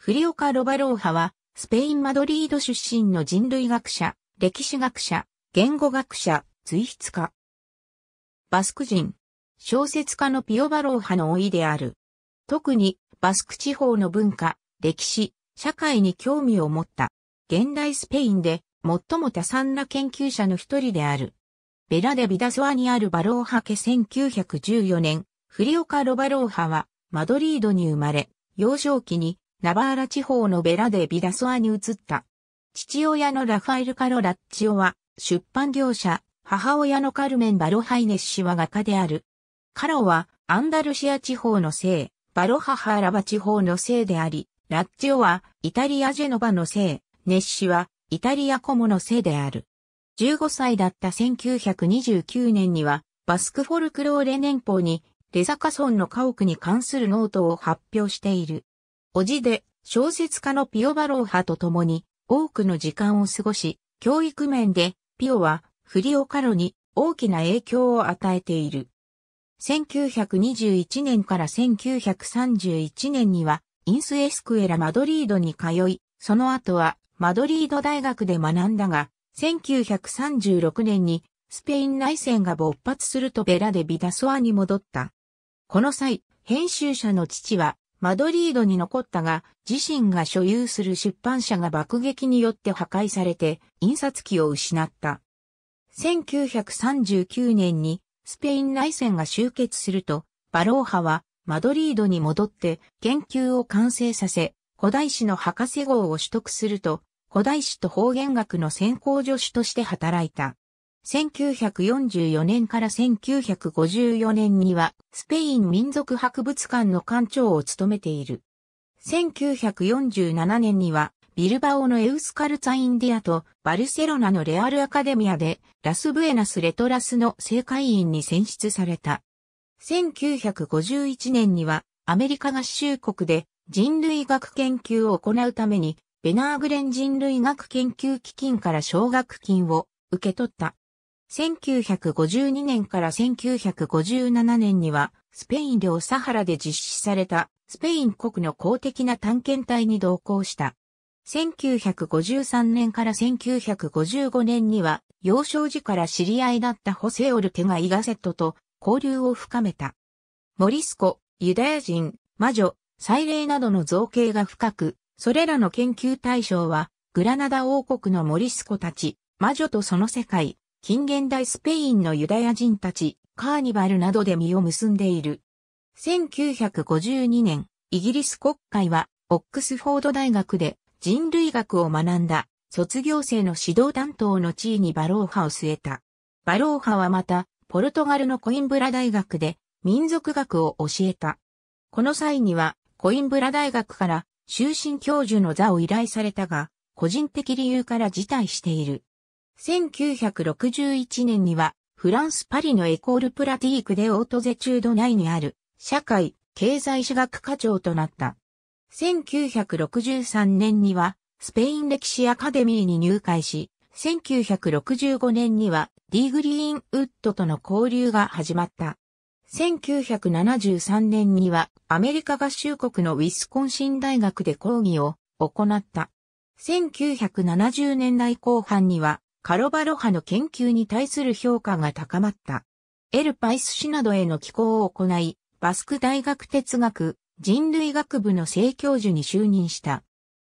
フリオカ・ロバローハは、スペイン・マドリード出身の人類学者、歴史学者、言語学者、随筆家。バスク人、小説家のピオバローハの老いである。特に、バスク地方の文化、歴史、社会に興味を持った。現代スペインで、最も多産な研究者の一人である。ベラデ・ビダソアにあるバローハ家1914年、フリオカ・ロバローハは、マドリードに生まれ、幼少期にナバーラ地方のベラデ・ビダソアに移った。父親のラファエル・カロ・ラッチオは出版業者、母親のカルメン・バロハイネス氏は画家である。カロはアンダルシア地方の姓、バロハハーラバ地方の姓であり、ラッチオはイタリア・ジェノバの姓、ネッシはイタリア・コモの姓である。15歳だった1929年には、バスクフォルクローレ年報に、レザカソンの家屋に関するノートを発表している。叔父で小説家のピオ・バローハと共に多くの時間を過ごし、教育面でピオはフリオカロに大きな影響を与えている。1921年から1931年にはインスエスクエラマドリードに通い、その後はマドリード大学で学んだが、1936年にスペイン内戦が勃発するとベラでビダソアに戻った。この際、編集者の父はマドリードに残ったが、自身が所有する出版社が爆撃によって破壊されて、印刷機を失った。1939年にスペイン内戦が終結すると、バローハはマドリードに戻って研究を完成させ、古代史の博士号を取得すると、古代史と方言学の専攻助手として働いた。1944年から1954年には、スペイン民族博物館の館長を務めている。1947年には、ビルバオのエウスカルツァインディアとバルセロナのレアルアカデミアで、ラスブエナスレトラスの正会員に選出された。1951年には、アメリカ合衆国で人類学研究を行うために、ベナーグレン人類学研究基金から奨学金を受け取った。1952年から1957年には、スペイン領サハラで実施された、スペイン国の公的な探検隊に同行した。1953年から1955年には、幼少時から知り合いだったホセオルテがイガセットと交流を深めた。モリスコ、ユダヤ人、魔女、祭礼などの造形が深く、それらの研究対象は、グラナダ王国のモリスコたち、魔女とその世界、近現代スペインのユダヤ人たち、カーニバルなどで実を結んでいる。1952年、イギリス国会は、オックスフォード大学で人類学を学んだ卒業生の指導担当の地位にバローハを据えた。バローハはまた、ポルトガルのコインブラ大学で民族学を教えた。この際には、コインブラ大学から終身教授の座を依頼されたが、個人的理由から辞退している。1961年には、フランス・パリのエコール・プラティークでオートゼチュード内にある、社会、経済史学課長となった。1963年には、スペイン歴史アカデミーに入会し、1965年にはデー・グリーンウッドとの交流が始まった。1973年にはアメリカ合衆国のウィスコンシン大学で講義を行った。1970年代後半にはカロバロ派の研究に対する評価が高まった。エルパイス氏などへの寄稿を行い、バスク大学哲学人類学部の正教授に就任した。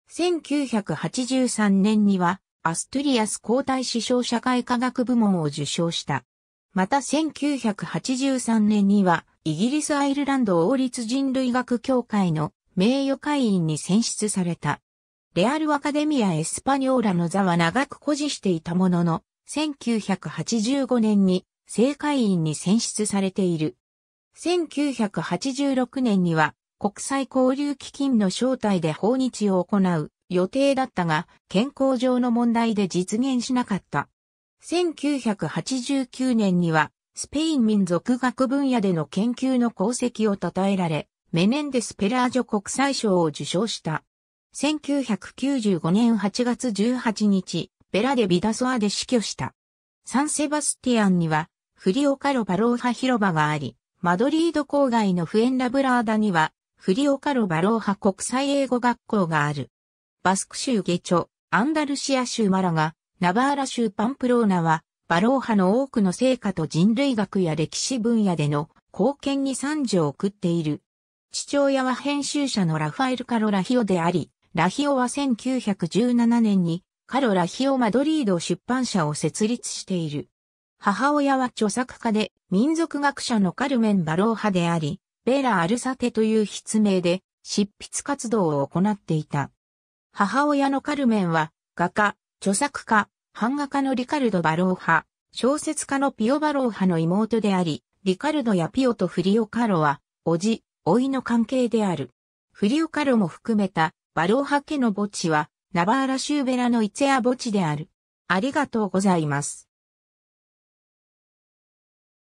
1983年には、アストゥリアス皇太子賞社会科学部門を受賞した。また1983年には、イギリス・アイルランド王立人類学協会の名誉会員に選出された。レアル・アカデミア・エスパニョーラの座は長く保持していたものの、1985年に政界員に選出されている。1986年には国際交流基金の招待で訪日を行う予定だったが、健康上の問題で実現しなかった。1989年にはスペイン民族学分野での研究の功績を称えられ、メネンデス・ペラージョ国際賞を受賞した。1995年8月18日、ベラデ・ビダソアで死去した。サンセバスティアンには、フリオカロ・バローハ広場があり、マドリード郊外のフエンラブラーダには、フリオカロ・バローハ国際英語学校がある。バスク州ゲチョ、アンダルシア州マラガ、ナバーラ州パンプローナは、バローハの多くの成果と人類学や歴史分野での貢献に賛辞を送っている。父親は編集者のラファエル・カロラヒオであり、ラヒオは1917年にカロ・ラヒオ・マドリード出版社を設立している。母親は著作家で民族学者のカルメン・バロー派であり、ベラ・アルサテという筆名で執筆活動を行っていた。母親のカルメンは画家、著作家、版画家のリカルド・バロー派、小説家のピオ・バロー派の妹であり、リカルドやピオとフリオ・カロは、おじ、おいの関係である。フリオ・カロも含めたバローハ家の墓地は、ナバーラシューベラのイツェア墓地である。ありがとうございます。